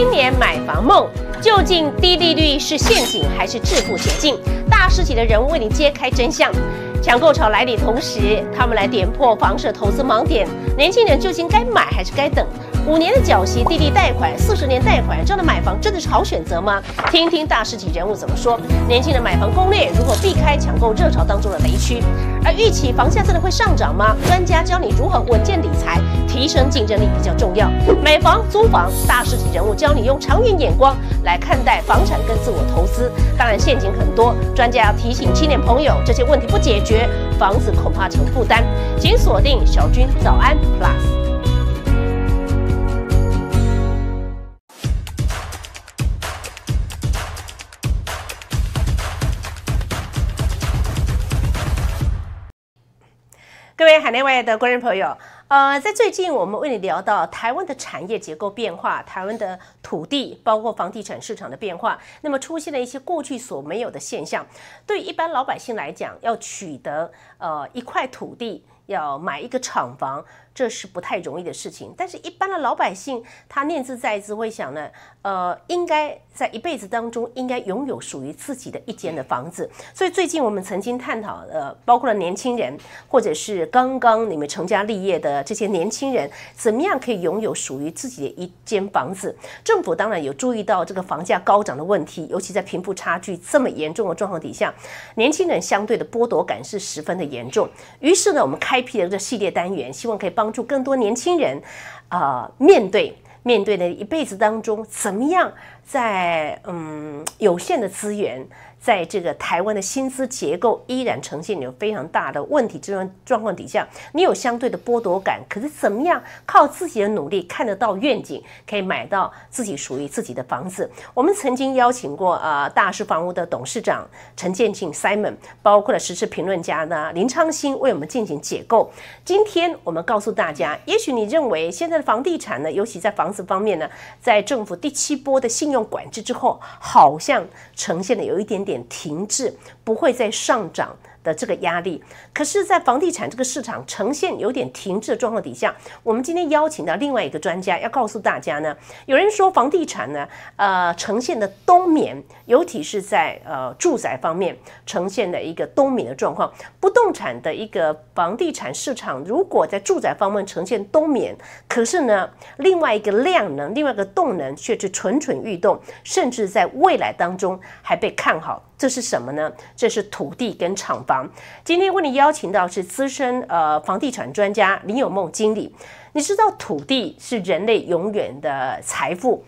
今年买房梦，究竟低利率是陷阱还是致富捷径？大师级的人物为你揭开真相。抢购潮来临同时，他们来点破房市投资盲点。年轻人究竟该买还是该等？五年的缴息滴利贷款，四十年贷款，这样的买房真的是好选择吗？听听大师级人物怎么说。年轻人买房攻略，如何避开抢购热潮当中的雷区？而预期房价真的会上涨吗？专家教你如何稳健理财，提升竞争力比较重要。买房、租房，大师级人物教你用长远眼光来看待房产跟自我投资。当然陷阱很多，专家要提醒青年朋友，这些问题不解决，房子恐怕成负担。请锁定小军早安 Plus。海内外的观众朋友。呃，在最近我们为你聊到台湾的产业结构变化，台湾的土地包括房地产市场的变化，那么出现了一些过去所没有的现象。对一般老百姓来讲，要取得呃一块土地，要买一个厂房，这是不太容易的事情。但是，一般的老百姓他念兹在兹，会想呢，呃，应该在一辈子当中应该拥有属于自己的一间的房子。所以，最近我们曾经探讨，呃，包括了年轻人或者是刚刚你们成家立业的。这些年轻人怎么样可以拥有属于自己的一间房子？政府当然有注意到这个房价高涨的问题，尤其在贫富差距这么严重的状况底下，年轻人相对的剥夺感是十分的严重。于是呢，我们开辟了这系列单元，希望可以帮助更多年轻人，呃，面对面对的一辈子当中，怎么样在嗯有限的资源。在这个台湾的薪资结构依然呈现有非常大的问题这种状况底下，你有相对的剥夺感，可是怎么样靠自己的努力看得到愿景，可以买到自己属于自己的房子？我们曾经邀请过呃大师房屋的董事长陈建庆 Simon，包括了时事评论家呢林昌兴为我们进行解构。今天我们告诉大家，也许你认为现在的房地产呢，尤其在房子方面呢，在政府第七波的信用管制之后，好像呈现的有一点点。点停滞，不会再上涨。的这个压力，可是，在房地产这个市场呈现有点停滞的状况底下，我们今天邀请到另外一个专家，要告诉大家呢，有人说房地产呢，呃，呈现的冬眠，尤其是在呃住宅方面呈现的一个冬眠的状况。不动产的一个房地产市场，如果在住宅方面呈现冬眠，可是呢，另外一个量能，另外一个动能却是蠢蠢欲动，甚至在未来当中还被看好。这是什么呢？这是土地跟厂房。今天为你邀请到是资深呃房地产专家林有梦经理。你知道土地是人类永远的财富，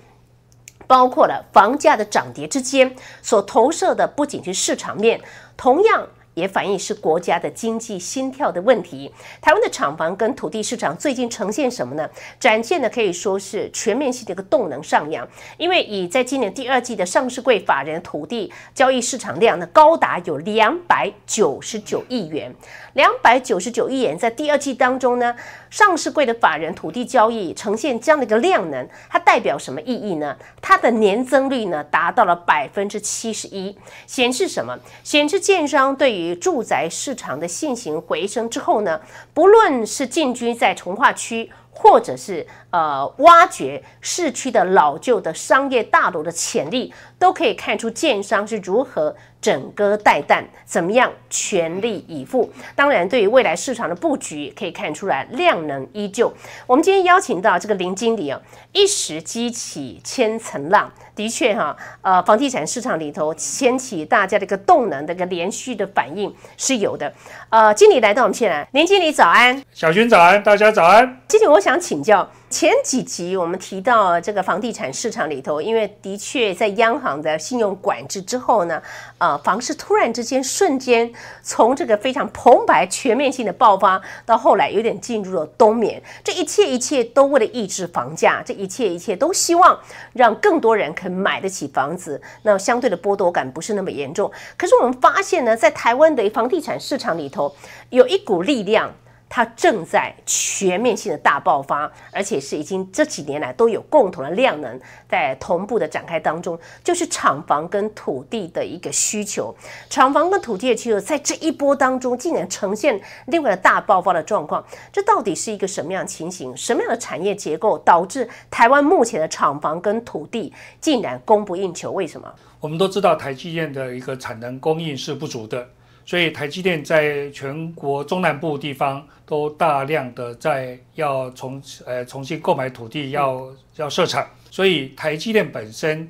包括了房价的涨跌之间所投射的不仅是市场面，同样。也反映是国家的经济心跳的问题。台湾的厂房跟土地市场最近呈现什么呢？展现的可以说是全面性的一个动能上扬。因为以在今年第二季的上市柜法人土地交易市场量呢，高达有两百九十九亿元。两百九十九亿元在第二季当中呢，上市柜的法人土地交易呈现这样的一个量能，它代表什么意义呢？它的年增率呢，达到了百分之七十一，显示什么？显示建商对于与住宅市场的信心回升之后呢，不论是进军在从化区，或者是。呃，挖掘市区的老旧的商业大楼的潜力，都可以看出建商是如何枕戈待旦，怎么样全力以赴。当然，对于未来市场的布局，可以看出来量能依旧。我们今天邀请到这个林经理哦，一时激起千层浪，的确哈，呃，房地产市场里头掀起大家的一个动能，的一个连续的反应是有的。呃，经理来到我们现场，林经理早安，小军早安，大家早安。今天我想请教。前几集我们提到，这个房地产市场里头，因为的确在央行的信用管制之后呢，呃，房市突然之间瞬间从这个非常澎湃全面性的爆发，到后来有点进入了冬眠。这一切一切都为了抑制房价，这一切一切都希望让更多人肯买得起房子，那相对的剥夺感不是那么严重。可是我们发现呢，在台湾的房地产市场里头，有一股力量。它正在全面性的大爆发，而且是已经这几年来都有共同的量能在同步的展开当中，就是厂房跟土地的一个需求，厂房跟土地的需求在这一波当中竟然呈现另外的大爆发的状况，这到底是一个什么样情形？什么样的产业结构导致台湾目前的厂房跟土地竟然供不应求？为什么？我们都知道台积电的一个产能供应是不足的。所以台积电在全国中南部地方都大量的在要重呃重新购买土地，要要设厂。所以台积电本身，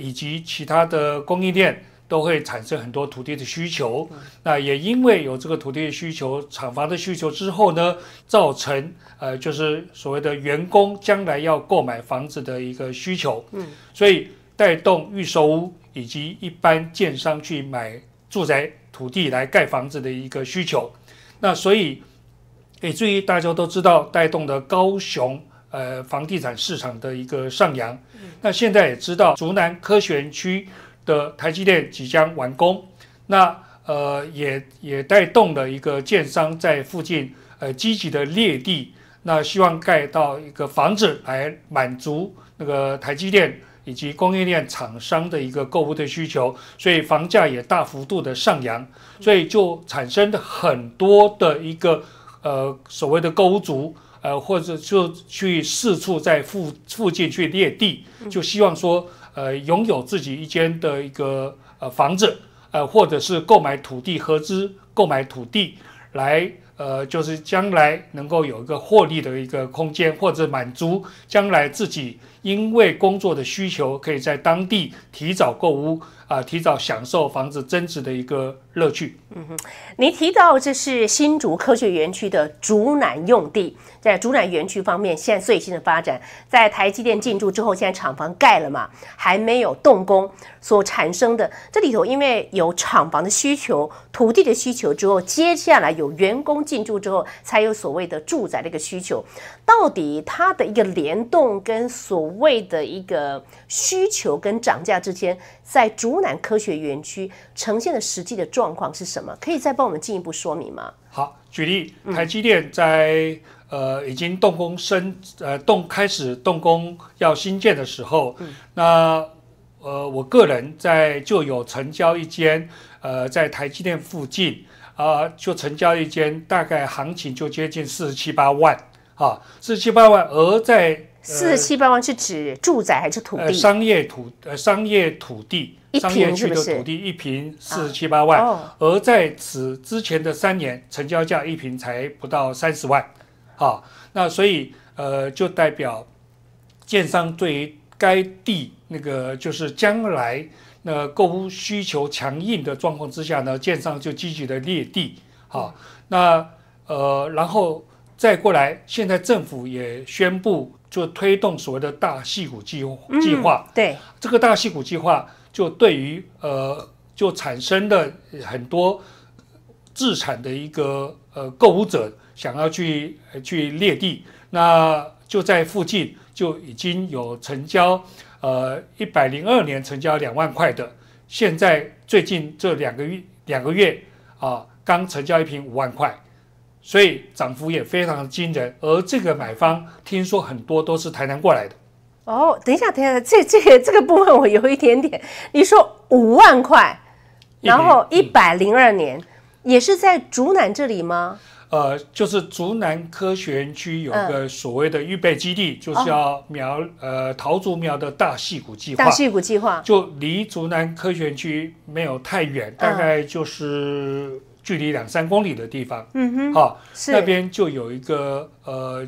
以及其他的供应链都会产生很多土地的需求。那也因为有这个土地的需求、厂房的需求之后呢，造成呃就是所谓的员工将来要购买房子的一个需求。嗯，所以带动预售屋以及一般建商去买住宅。土地来盖房子的一个需求，那所以以至于大家都知道，带动的高雄呃房地产市场的一个上扬。那现在也知道竹南科学区的台积电即将完工，那呃也也带动了一个建商在附近呃积极的裂地，那希望盖到一个房子来满足那个台积电。以及供应链厂商的一个购物的需求，所以房价也大幅度的上扬，所以就产生很多的一个呃所谓的购物族，呃或者就去四处在附附近去猎地，就希望说呃拥有自己一间的一个呃房子，呃或者是购买土地合资购买土地来呃就是将来能够有一个获利的一个空间，或者满足将来自己。因为工作的需求，可以在当地提早购物啊，提早享受房子增值的一个乐趣。嗯哼，你提到这是新竹科学园区的竹南用地，在竹南园区方面，现在最新的发展，在台积电进驻之后，现在厂房盖了嘛，还没有动工，所产生的这里头，因为有厂房的需求、土地的需求之后，接下来有员工进驻之后，才有所谓的住宅的一个需求。到底它的一个联动跟所位的一个需求跟涨价之间，在竹南科学园区呈现的实际的状况是什么？可以再帮我们进一步说明吗？好，举例，台积电在呃已经动工升呃动开始动工要新建的时候，那呃我个人在就有成交一间呃在台积电附近啊，就成交一间大概行情就接近四十七八万啊，四七八万，而在四十七八万是指住宅还是土地？商业土呃，商业土地，商业区的土地一平四十七八万，而在此之前的三年，成交价一平才不到三十万，好，那所以呃，就代表建商对于该地那个就是将来那购物需求强硬的状况之下呢，建商就积极的列地，好，那呃，然后再过来，现在政府也宣布。就推动所谓的大戏骨计计划，对这个大戏骨计划，就对于呃，就产生的很多自产的一个呃，购物者想要去去列地，那就在附近就已经有成交，呃，一百零二年成交两万块的，现在最近这两个月两个月啊，刚成交一瓶五万块。所以涨幅也非常的惊人，而这个买方听说很多都是台南过来的。哦，等一下，等一下，这、这、这个部分我有一点点。你说五万块，然后一百零二年，也是在竹南这里吗？呃，就是竹南科学区有个所谓的预备基地，就是要苗呃桃竹苗的大戏谷计划。大戏谷计划就离竹南科学区没有太远，大概就是。距离两三公里的地方，嗯哼，好，那边就有一个呃，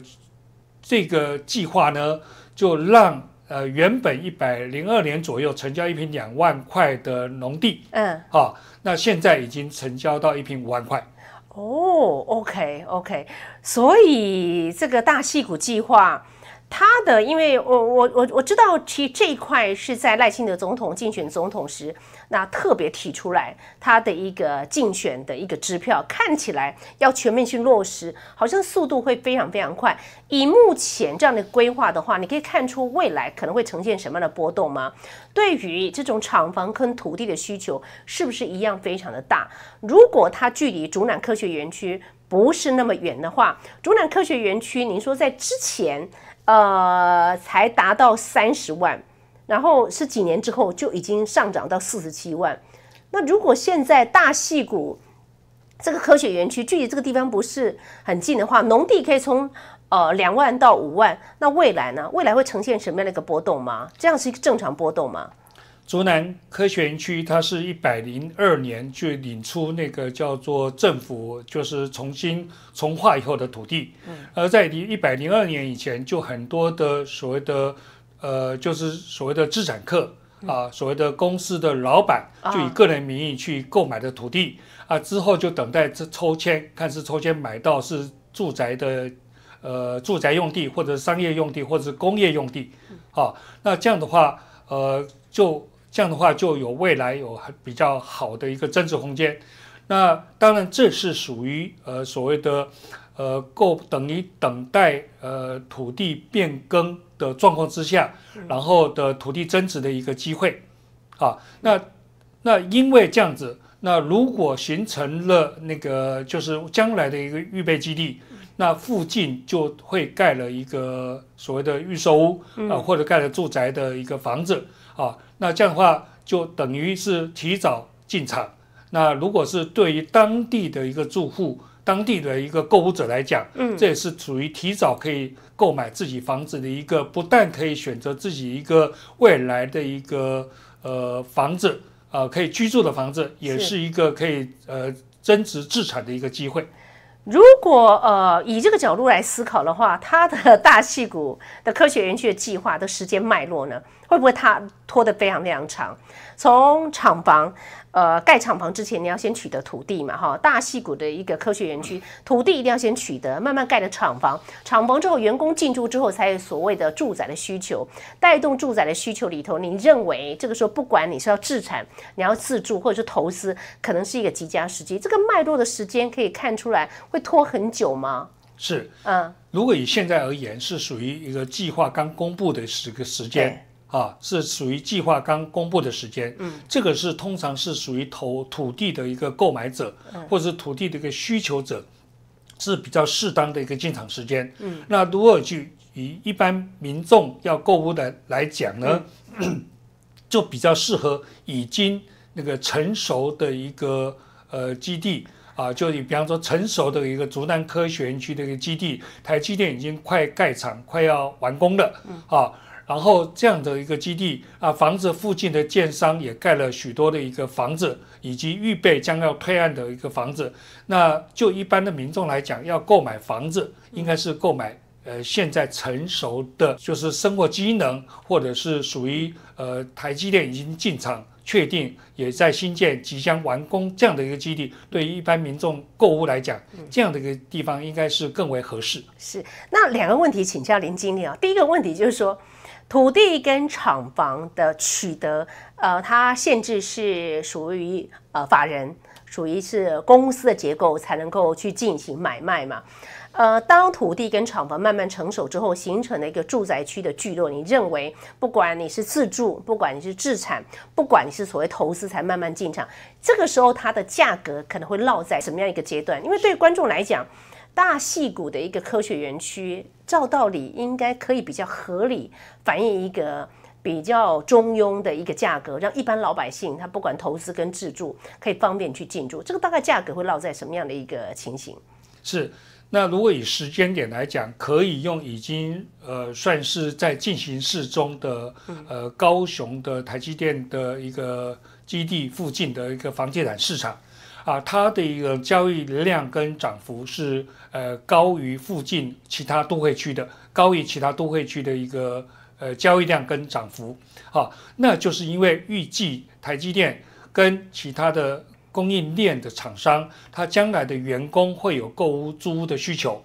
这个计划呢，就让呃原本一百零二年左右成交一平两万块的农地，嗯，好，那现在已经成交到一平五万块。哦，OK OK，所以这个大溪谷计划。他的，因为我我我我知道，其实这一块是在赖清德总统竞选总统时，那特别提出来他的一个竞选的一个支票，看起来要全面去落实，好像速度会非常非常快。以目前这样的规划的话，你可以看出未来可能会呈现什么样的波动吗？对于这种厂房跟土地的需求，是不是一样非常的大？如果它距离竹南科学园区不是那么远的话，竹南科学园区，您说在之前。呃，才达到三十万，然后是几年之后就已经上涨到四十七万。那如果现在大戏谷这个科学园区距离这个地方不是很近的话，农地可以从呃两万到五万。那未来呢？未来会呈现什么样的一个波动吗？这样是一个正常波动吗？竹南科学园区，它是一百零二年去领出那个叫做政府，就是重新重划以后的土地。嗯，而在一一百零二年以前，就很多的所谓的呃，就是所谓的资产客啊，所谓的公司的老板，就以个人名义去购买的土地啊，之后就等待这抽签，看是抽签买到是住宅的呃住宅用地，或者商业用地，或者是工业用地。好，那这样的话，呃，就这样的话，就有未来有比较好的一个增值空间。那当然，这是属于呃所谓的呃，够等于等待呃土地变更的状况之下，然后的土地增值的一个机会啊。那那因为这样子，那如果形成了那个就是将来的一个预备基地，那附近就会盖了一个所谓的预售屋啊，或者盖了住宅的一个房子啊。那这样的话，就等于是提早进场。那如果是对于当地的一个住户、当地的一个购物者来讲，嗯，这也是属于提早可以购买自己房子的一个，不但可以选择自己一个未来的一个呃房子，呃，可以居住的房子，也是一个可以呃增值资产的一个机会。如果呃以这个角度来思考的话，它的大戏骨的科学园区的计划的时间脉络呢？会不会它拖得非常非常长？从厂房，呃，盖厂房之前你要先取得土地嘛，哈，大戏谷的一个科学园区土地一定要先取得，慢慢盖了厂房，厂房之后员工进驻之后才有所谓的住宅的需求，带动住宅的需求里头，你认为这个时候不管你是要自产，你要自住或者是投资，可能是一个极佳时机。这个脉络的时间可以看出来会拖很久吗？是，嗯，如果以现在而言是属于一个计划刚公布的时个时间。啊，是属于计划刚公布的时间，嗯，这个是通常是属于投土地的一个购买者，或者是土地的一个需求者，是比较适当的一个进场时间。嗯，那如果去以一般民众要购物的来讲呢，就比较适合已经那个成熟的一个呃基地啊，就你比方说成熟的一个竹南科学园区的一个基地，台积电已经快盖厂，快要完工了，啊。然后这样的一个基地啊，房子附近的建商也盖了许多的一个房子，以及预备将要推案的一个房子。那就一般的民众来讲，要购买房子，应该是购买呃现在成熟的，就是生活机能，或者是属于呃台积电已经进场确定，也在新建即将完工这样的一个基地。对于一般民众购物来讲，这样的一个地方应该是更为合适。是，那两个问题请教林经理啊，第一个问题就是说。土地跟厂房的取得，呃，它限制是属于呃法人，属于是公司的结构才能够去进行买卖嘛。呃，当土地跟厂房慢慢成熟之后，形成了一个住宅区的聚落，你认为不管你是自住，不管你是自产，不管你是所谓投资才慢慢进场，这个时候它的价格可能会落在什么样一个阶段？因为对观众来讲。大戏谷的一个科学园区，照道理应该可以比较合理反映一个比较中庸的一个价格，让一般老百姓他不管投资跟自住可以方便去进驻。这个大概价格会落在什么样的一个情形？是，那如果以时间点来讲，可以用已经呃算是在进行市中的呃高雄的台积电的一个基地附近的一个房地产市场。啊，它的一个交易量跟涨幅是呃高于附近其他都会区的，高于其他都会区的一个呃交易量跟涨幅。好，那就是因为预计台积电跟其他的供应链的厂商，它将来的员工会有购屋租屋的需求，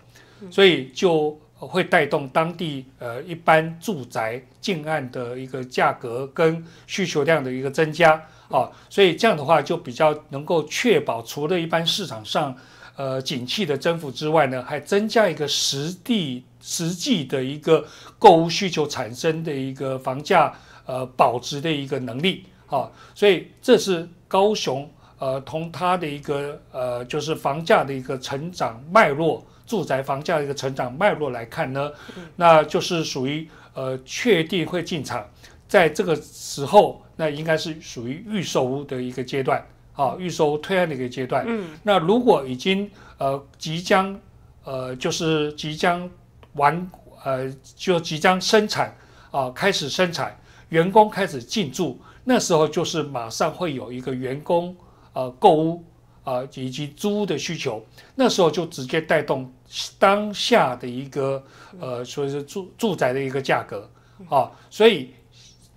所以就会带动当地呃一般住宅近岸的一个价格跟需求量的一个增加。啊，所以这样的话就比较能够确保，除了一般市场上，呃，景气的增幅之外呢，还增加一个实地实际的一个购物需求产生的一个房价呃保值的一个能力啊，所以这是高雄呃，从它的一个呃就是房价的一个成长脉络，住宅房价的一个成长脉络来看呢，那就是属于呃确定会进场。在这个时候，那应该是属于预售的一个阶段，啊，预售推案的一个阶段。嗯，那如果已经呃即将呃就是即将完呃就即将生产啊开始生产，员工开始进驻，那时候就是马上会有一个员工呃购屋啊以及租屋的需求，那时候就直接带动当下的一个呃所以说住住宅的一个价格啊，所以。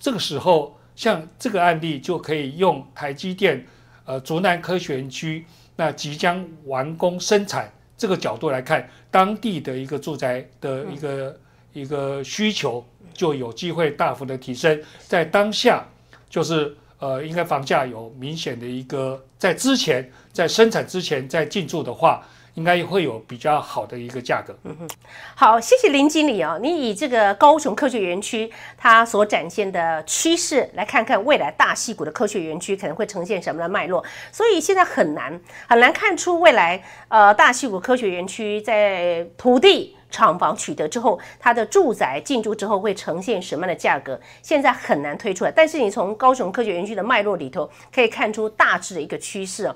这个时候，像这个案例就可以用台积电，呃，竹南科学园区那即将完工生产这个角度来看，当地的一个住宅的一个一个需求就有机会大幅的提升。在当下，就是呃，应该房价有明显的一个，在之前，在生产之前，在进驻的话。应该会有比较好的一个价格。嗯哼，好，谢谢林经理啊。你以这个高雄科学园区它所展现的趋势，来看看未来大溪谷的科学园区可能会呈现什么的脉络。所以现在很难很难看出未来呃大溪谷科学园区在土地。厂房取得之后，它的住宅进驻之后会呈现什么样的价格？现在很难推出来。但是你从高雄科学园区的脉络里头，可以看出大致的一个趋势哦。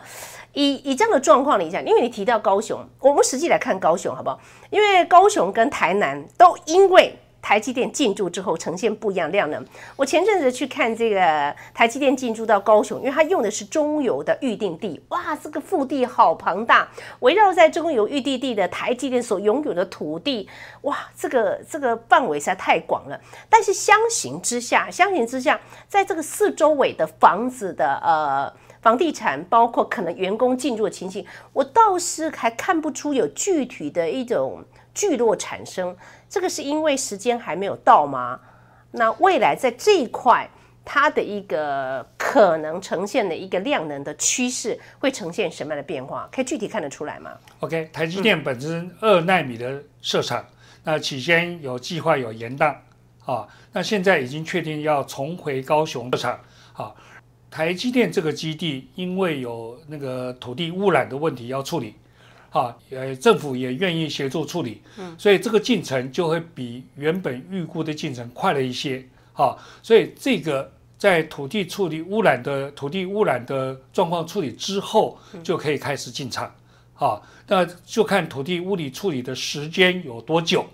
以以这样的状况来讲，因为你提到高雄，我们实际来看高雄好不好？因为高雄跟台南都因为。台积电进驻之后呈现不一样量能。我前阵子去看这个台积电进驻到高雄，因为它用的是中油的预定地，哇，这个腹地好庞大，围绕在中油预定地的台积电所拥有的土地，哇，这个这个范围实在太广了。但是相形之下，相形之下，在这个四周围的房子的呃房地产，包括可能员工进驻的情形，我倒是还看不出有具体的一种。聚落产生，这个是因为时间还没有到吗？那未来在这一块，它的一个可能呈现的一个量能的趋势，会呈现什么样的变化？可以具体看得出来吗？OK，台积电本身二纳米的设厂，那起先有计划有延宕啊，那现在已经确定要重回高雄设厂啊。台积电这个基地，因为有那个土地污染的问题要处理。啊，呃，政府也愿意协助处理，嗯，所以这个进程就会比原本预估的进程快了一些。啊，所以这个在土地处理污染的、土地污染的状况处理之后，就可以开始进场。啊，那就看土地物理处理的时间有多久。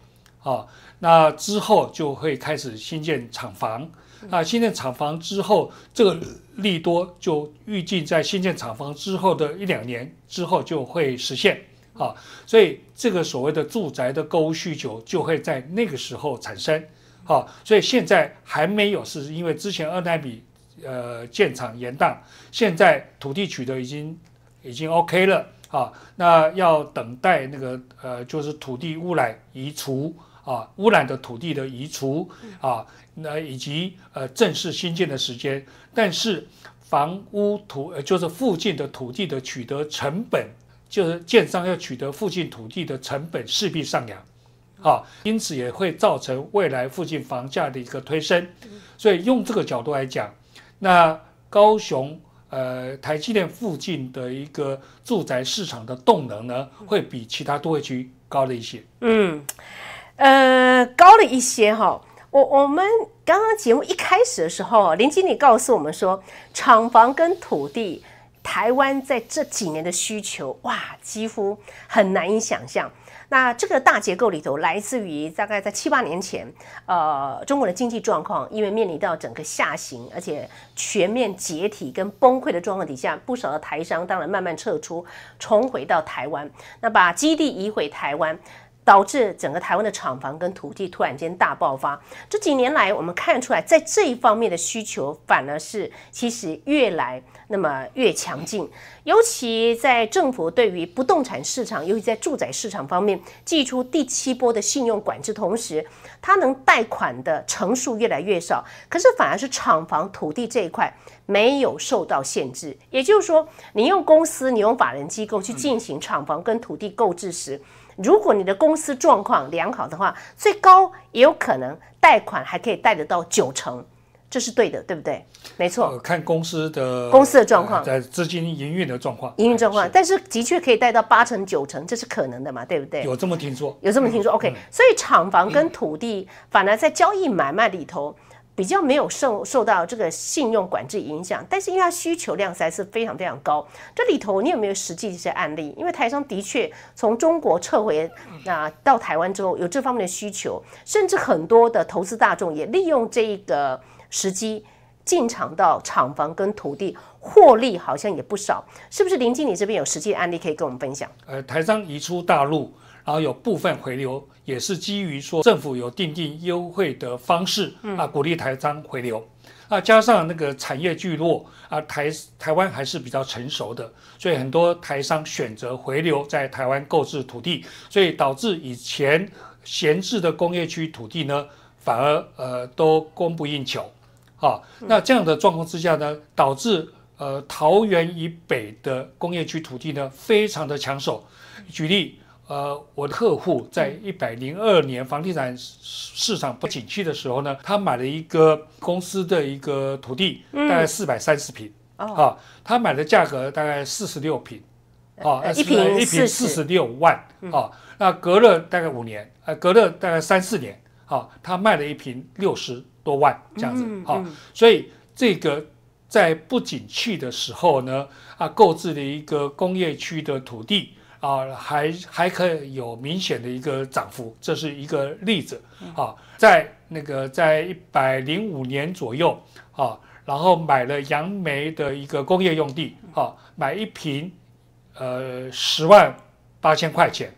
啊，那之后就会开始新建厂房。啊，新建厂房之后，这个。利多就预计在新建厂房之后的一两年之后就会实现啊，所以这个所谓的住宅的购物需求就会在那个时候产生啊，所以现在还没有，是因为之前二耐比呃建厂延宕，现在土地取得已经已经 OK 了啊，那要等待那个呃就是土地污染移除。啊，污染的土地的移除啊，那以及呃正式新建的时间，但是房屋土呃就是附近的土地的取得成本，就是建商要取得附近土地的成本势必上扬，啊，因此也会造成未来附近房价的一个推升，所以用这个角度来讲，那高雄呃台积电附近的一个住宅市场的动能呢，会比其他都会区高了一些，嗯。呃，高了一些哈。我我们刚刚节目一开始的时候，林经理告诉我们说，厂房跟土地，台湾在这几年的需求哇，几乎很难以想象。那这个大结构里头，来自于大概在七八年前，呃，中国的经济状况因为面临到整个下行，而且全面解体跟崩溃的状况底下，不少的台商当然慢慢撤出，重回到台湾，那把基地移回台湾。导致整个台湾的厂房跟土地突然间大爆发。这几年来，我们看出来，在这一方面的需求反而是其实越来那么越强劲。尤其在政府对于不动产市场，尤其在住宅市场方面，寄出第七波的信用管制，同时它能贷款的成数越来越少。可是反而是厂房、土地这一块没有受到限制。也就是说，你用公司、你用法人机构去进行厂房跟土地购置时。如果你的公司状况良好的话，最高也有可能贷款还可以贷得到九成，这是对的，对不对？没错，看公司的公司的状况，在资金营运的状况，营运状况，但是的确可以贷到八成九成，这是可能的嘛？对不对？有这么听说？有这么听说？OK，所以厂房跟土地反而在交易买卖里头。比较没有受受到这个信用管制影响，但是因为它需求量实在是非常非常高，这里头你有没有实际一些案例？因为台商的确从中国撤回啊到台湾之后，有这方面的需求，甚至很多的投资大众也利用这一个时机进场到厂房跟土地获利，好像也不少，是不是林经理这边有实际案例可以跟我们分享？呃，台商移出大陆。然后有部分回流，也是基于说政府有定定优惠的方式，啊，鼓励台商回流，啊，加上那个产业聚落啊，台台湾还是比较成熟的，所以很多台商选择回流在台湾购置土地，所以导致以前闲置的工业区土地呢，反而呃都供不应求，啊，那这样的状况之下呢，导致呃桃园以北的工业区土地呢，非常的抢手，举例。呃，我的客户在一百零二年房地产市市场不景气的时候呢，他买了一个公司的一个土地，大概四百三十平，啊，他买的价格大概四十六平，啊，一平一平四十六万，啊，那隔了大概五年，呃，隔了大概三四年，啊，他卖了一平六十多万这样子，啊，所以这个在不景气的时候呢，啊，购置了一个工业区的土地。啊，还还可以有明显的一个涨幅，这是一个例子啊，在那个在一百零五年左右啊，然后买了杨梅的一个工业用地啊，买一平，呃十万八千块钱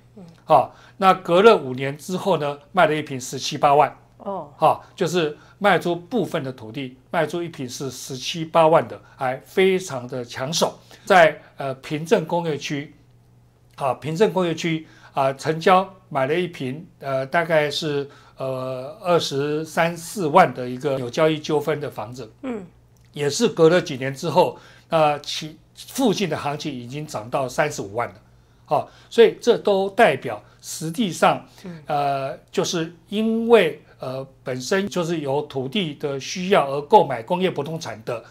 啊，那隔了五年之后呢，卖了一瓶十七八万哦，好，就是卖出部分的土地，卖出一瓶是十七八万的，还非常的抢手，在呃平镇工业区。好，平镇工业区啊，成交买了一瓶，呃，大概是呃二十三四万的一个有交易纠纷的房子，嗯，也是隔了几年之后，那其附近的行情已经涨到三十五万了，好，所以这都代表实际上，呃，就是因为呃本身就是由土地的需要而购买工业不动产的。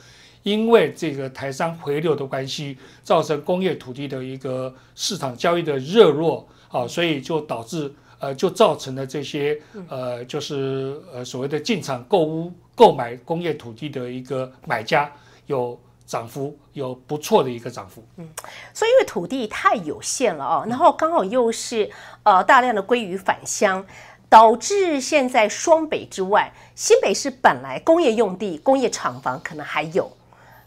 因为这个台商回流的关系，造成工业土地的一个市场交易的热络，啊，所以就导致呃，就造成了这些呃，就是呃所谓的进场购物购买工业土地的一个买家有涨幅，有不错的一个涨幅。嗯，所以因为土地太有限了哦，然后刚好又是呃大量的鲑鱼返乡，导致现在双北之外，新北市本来工业用地、工业厂房可能还有。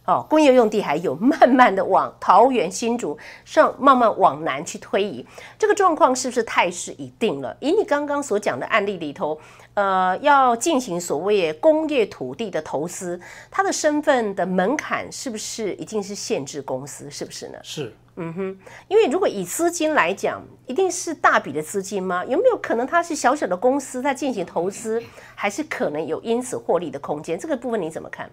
哦，工业用地还有，慢慢的往桃园新竹上慢慢往南去推移，这个状况是不是态势已定了？以你刚刚所讲的案例里头，呃，要进行所谓工业土地的投资，它的身份的门槛是不是已经是限制公司？是不是呢？是，嗯哼，因为如果以资金来讲，一定是大笔的资金吗？有没有可能它是小小的公司，在进行投资，还是可能有因此获利的空间？这个部分你怎么看？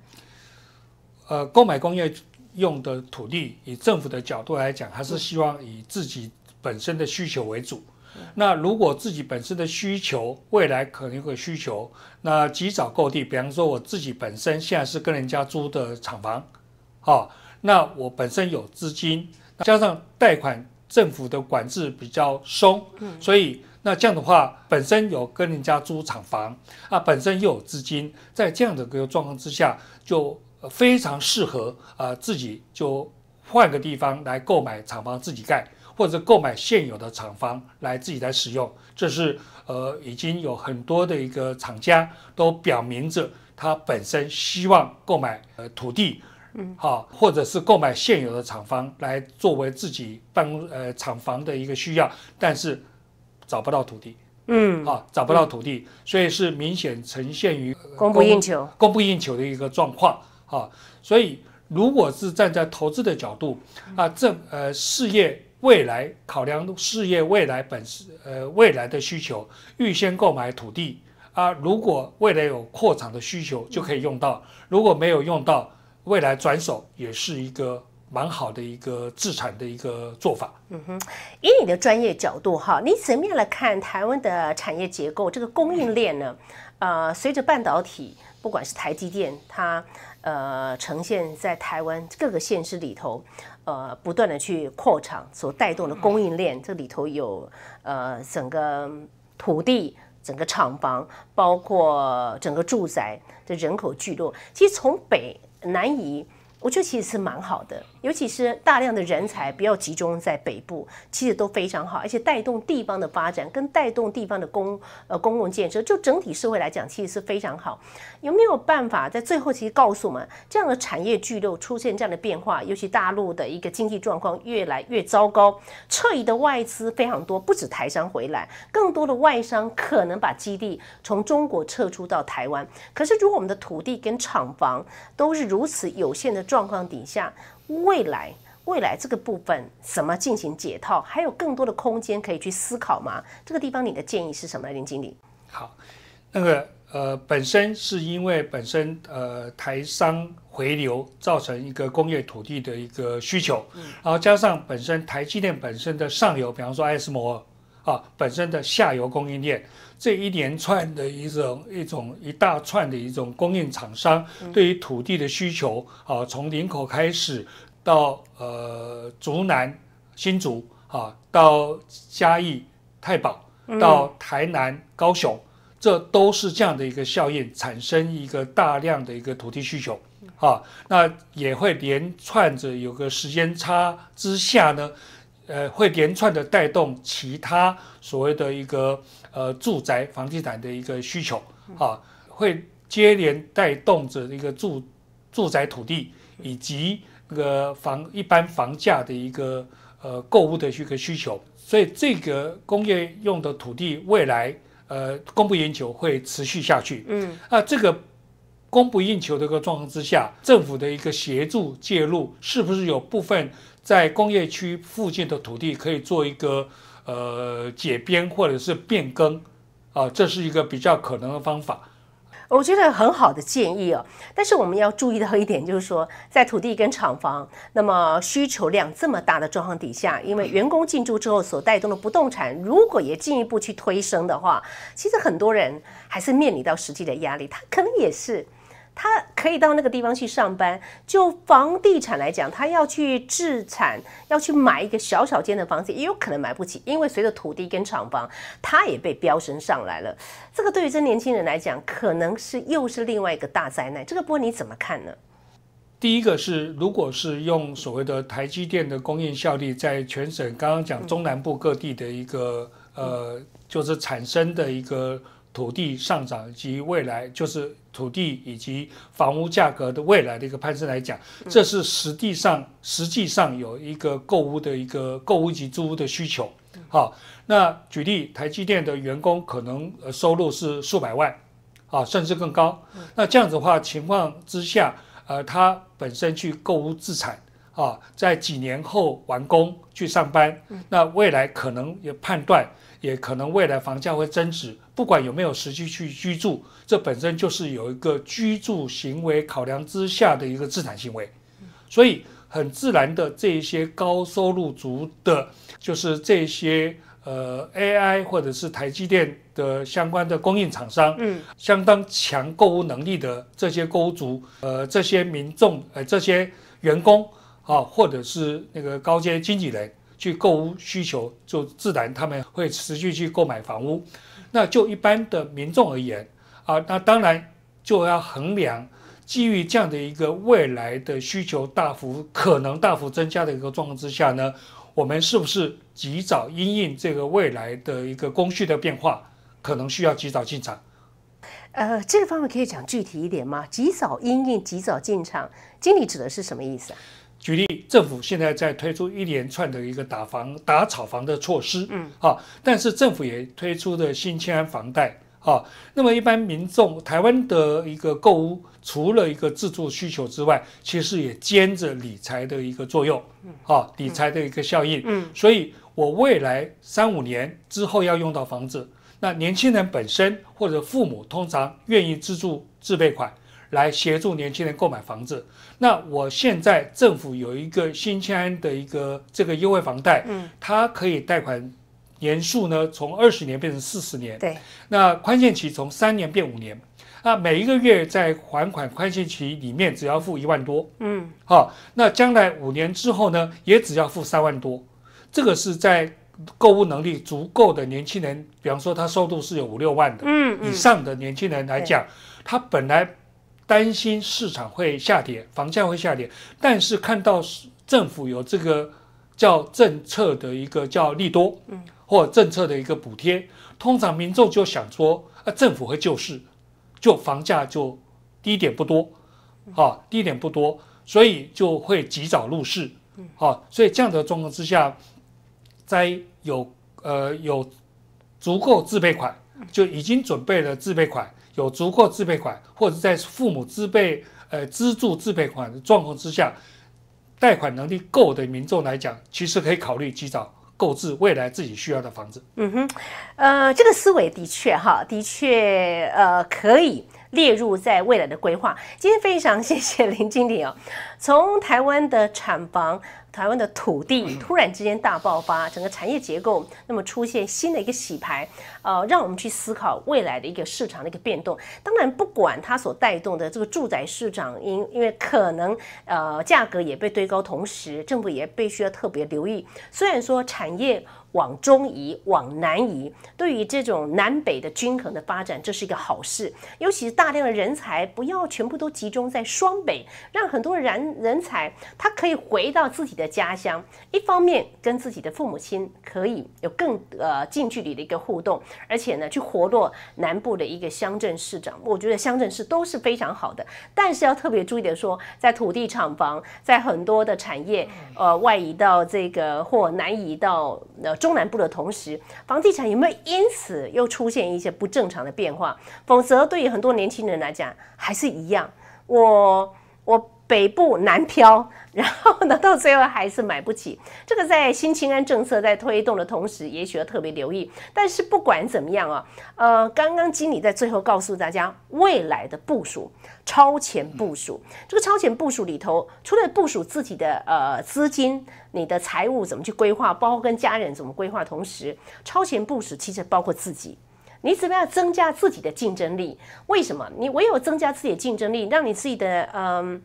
呃，购买工业用的土地，以政府的角度来讲，还是希望以自己本身的需求为主。那如果自己本身的需求未来可能会需求，那及早购地。比方说，我自己本身现在是跟人家租的厂房，啊，那我本身有资金，加上贷款，政府的管制比较松，所以那这样的话，本身有跟人家租厂房啊，本身又有资金，在这样的一个状况之下，就。非常适合啊，自己就换个地方来购买厂房自己盖，或者购买现有的厂房来自己来使用。这是呃，已经有很多的一个厂家都表明着，他本身希望购买呃土地，嗯，好，或者是购买现有的厂房来作为自己办公呃厂房的一个需要，但是找不到土地，嗯，啊，找不到土地，所以是明显呈现于供不应求、供不应求的一个状况。啊，所以如果是站在投资的角度，啊，正呃，事业未来考量事业未来本呃未来的需求，预先购买土地啊，如果未来有扩产的需求就可以用到；如果没有用到，未来转手也是一个蛮好的一个自产的一个做法。嗯哼，以你的专业角度哈，你怎么样来看台湾的产业结构这个供应链呢？呃，随着半导体，不管是台积电它。呃，呈现在台湾各个县市里头，呃，不断的去扩厂，所带动的供应链，这里头有呃整个土地、整个厂房，包括整个住宅的人口聚落，其实从北南移，我觉得其实是蛮好的。尤其是大量的人才不要集中在北部，其实都非常好，而且带动地方的发展，跟带动地方的公呃公共建设，就整体社会来讲，其实是非常好。有没有办法在最后其实告诉我们，这样的产业聚落出现这样的变化，尤其大陆的一个经济状况越来越糟糕，撤离的外资非常多，不止台商回来，更多的外商可能把基地从中国撤出到台湾。可是，如果我们的土地跟厂房都是如此有限的状况底下，未来，未来这个部分怎么进行解套？还有更多的空间可以去思考吗？这个地方你的建议是什么，林经理？好，那个呃，本身是因为本身呃台商回流造成一个工业土地的一个需求，然后加上本身台积电本身的上游，比方说 s 摩尔啊，本身的下游供应链。这一连串的一种一种一大串的一种供应厂商对于土地的需求啊，从林口开始到呃竹南新竹啊，到嘉义太保，到台南高雄，这都是这样的一个效应，产生一个大量的一个土地需求啊，那也会连串着有个时间差之下呢。呃，会连串的带动其他所谓的一个呃住宅房地产的一个需求啊，会接连带动着一个住住宅土地以及那个房一般房价的一个呃购物的这个需求，所以这个工业用的土地未来呃供不应求会持续下去。嗯，啊，这个供不应求的一个状况之下，政府的一个协助介入是不是有部分？在工业区附近的土地可以做一个呃解编或者是变更，啊，这是一个比较可能的方法，我觉得很好的建议哦，但是我们要注意到一点，就是说在土地跟厂房那么需求量这么大的状况底下，因为员工进驻之后所带动的不动产，如果也进一步去推升的话，其实很多人还是面临到实际的压力，他可能也是。他可以到那个地方去上班。就房地产来讲，他要去置产，要去买一个小小间的房子，也有可能买不起，因为随着土地跟厂房，它也被飙升上来了。这个对于这年轻人来讲，可能是又是另外一个大灾难。这个波你怎么看呢？第一个是，如果是用所谓的台积电的供应效率，在全省刚刚讲中南部各地的一个呃，就是产生的一个。土地上涨及未来就是土地以及房屋价格的未来的一个攀升来讲，这是实际上实际上有一个购物的一个购物及租屋的需求。好，那举例，台积电的员工可能收入是数百万，啊，甚至更高。那这样子的话情况之下，呃，他本身去购物自产，啊，在几年后完工去上班，那未来可能也判断，也可能未来房价会增值。不管有没有实际去居住，这本身就是有一个居住行为考量之下的一个资产行为，所以很自然的，这些高收入族的，就是这些呃 AI 或者是台积电的相关的供应厂商，嗯，相当强购物能力的这些购物族，呃，这些民众，呃，这些员工啊，或者是那个高阶经纪人。去购物需求就自然他们会持续去购买房屋，那就一般的民众而言啊，那当然就要衡量基于这样的一个未来的需求大幅可能大幅增加的一个状况之下呢，我们是不是及早因应这个未来的一个供需的变化，可能需要及早进场。呃，这个方面可以讲具体一点吗？及早应应及早进场，经理指的是什么意思啊？举例，政府现在在推出一连串的一个打房、打炒房的措施，嗯啊，但是政府也推出的新签房贷啊。那么一般民众，台湾的一个购物除了一个自住需求之外，其实也兼着理财的一个作用，啊，理财的一个效应。嗯，所以我未来三五年之后要用到房子，那年轻人本身或者父母通常愿意资助自备款来协助年轻人购买房子。那我现在政府有一个新签的一个这个优惠房贷，嗯，它可以贷款年数呢从二十年变成四十年，对，那宽限期从三年变五年，那每一个月在还款宽限期里面只要付一万多，嗯，好，那将来五年之后呢也只要付三万多，这个是在购物能力足够的年轻人，比方说他收入是有五六万的，嗯，以上的年轻人来讲，他本来。担心市场会下跌，房价会下跌，但是看到政府有这个叫政策的一个叫利多，嗯，或政策的一个补贴，通常民众就想说，啊，政府会救市，就房价就低点不多，啊，低点不多，所以就会及早入市，嗯，好，所以这样的状况之下，在有呃有足够自备款，就已经准备了自备款。有足够自备款，或者在父母自备、呃资助自备款的状况之下，贷款能力够的民众来讲，其实可以考虑及早购置未来自己需要的房子。嗯哼，呃，这个思维的确哈，的确呃可以列入在未来的规划。今天非常谢谢 林经理哦，从台湾的产房。台湾的土地突然之间大爆发，整个产业结构那么出现新的一个洗牌，呃，让我们去思考未来的一个市场的一个变动。当然，不管它所带动的这个住宅市场，因因为可能呃价格也被堆高，同时政府也必须要特别留意。虽然说产业。往中移，往南移，对于这种南北的均衡的发展，这是一个好事。尤其是大量的人才，不要全部都集中在双北，让很多人人才他可以回到自己的家乡，一方面跟自己的父母亲可以有更呃近距离的一个互动，而且呢，去活络南部的一个乡镇市长。我觉得乡镇市都是非常好的，但是要特别注意的说，在土地厂房，在很多的产业，呃，外移到这个或南移到呃。中南部的同时，房地产有没有因此又出现一些不正常的变化？否则，对于很多年轻人来讲，还是一样。我我北部南漂。然后呢，到最后还是买不起。这个在新清安政策在推动的同时，也许要特别留意。但是不管怎么样啊，呃，刚刚经理在最后告诉大家未来的部署，超前部署。这个超前部署里头，除了部署自己的呃资金，你的财务怎么去规划，包括跟家人怎么规划，同时超前部署其实包括自己，你怎么样增加自己的竞争力？为什么？你唯有增加自己的竞争力，让你自己的嗯。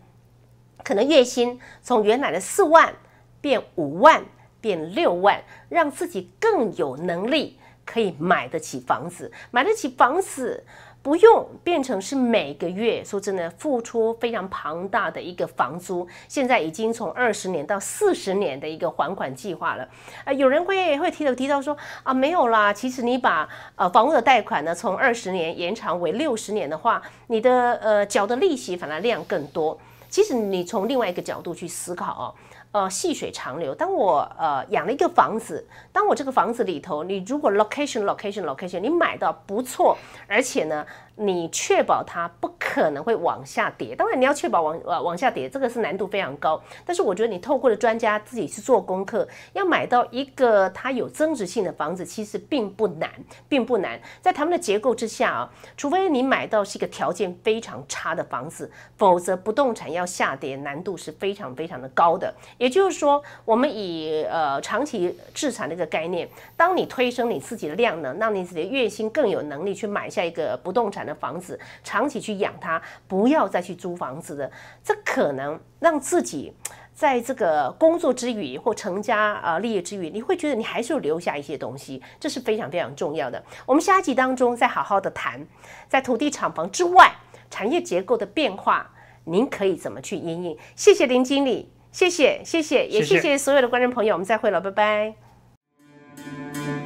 可能月薪从原来的四万变五万变六万，让自己更有能力可以买得起房子，买得起房子不用变成是每个月说真的付出非常庞大的一个房租，现在已经从二十年到四十年的一个还款计划了。啊，有人会会提的提到说啊，没有啦，其实你把呃房屋的贷款呢从二十年延长为六十年的话，你的呃缴的利息反而量更多。其实你从另外一个角度去思考哦，呃，细水长流。当我呃养了一个房子，当我这个房子里头，你如果 location，location，location，你买的不错，而且呢。你确保它不可能会往下跌，当然你要确保往呃往下跌，这个是难度非常高。但是我觉得你透过的专家自己去做功课，要买到一个它有增值性的房子，其实并不难，并不难。在他们的结构之下啊，除非你买到是一个条件非常差的房子，否则不动产要下跌难度是非常非常的高的。也就是说，我们以呃长期资产的一个概念，当你推升你自己的量能，让你自己的月薪更有能力去买下一个不动产的。房子长期去养它，不要再去租房子的，这可能让自己在这个工作之余或成家啊立业之余，你会觉得你还是留下一些东西，这是非常非常重要的。我们下集当中再好好的谈，在土地厂房之外，产业结构的变化，您可以怎么去应应？谢谢林经理，谢谢谢谢，也谢谢所有的观众朋友，我们再会了，拜拜。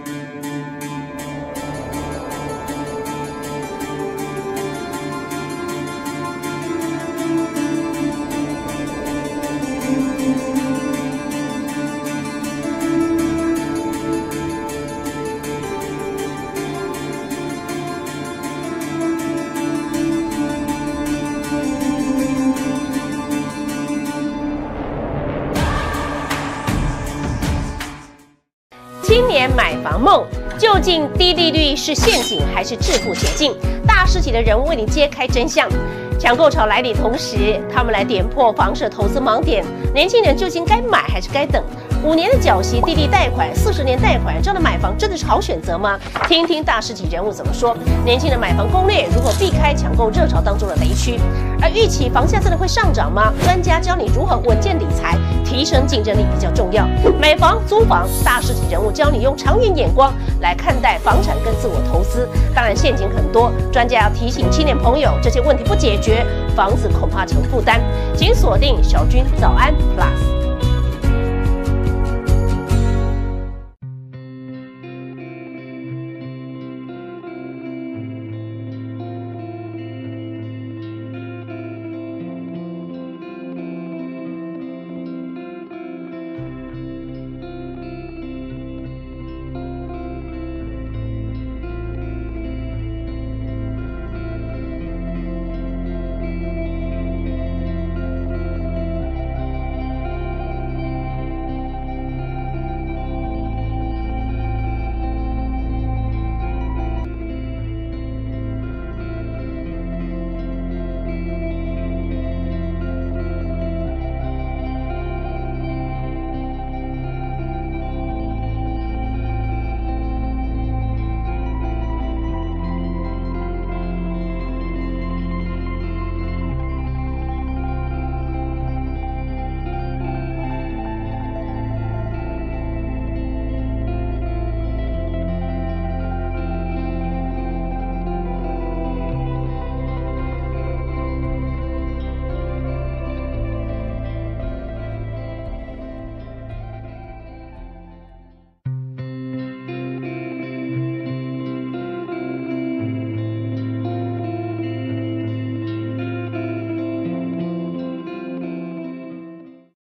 今年买房梦究竟低利率是陷阱还是致富捷径？大师级的人物为你揭开真相。抢购潮来临同时，他们来点破房市投资盲点。年轻人究竟该买还是该等？五年的缴息低利贷款，四十年贷款，这样的买房真的是好选择吗？听听大实体人物怎么说。年轻人买房攻略，如何避开抢购热潮当中的雷区？而预期房价真的会上涨吗？专家教你如何稳健理财，提升竞争力比较重要。买房、租房，大实体人物教你用长远眼光来看待房产跟自我投资。当然陷阱很多，专家要提醒青年朋友，这些问题不解决，房子恐怕成负担。请锁定小军早安 Plus。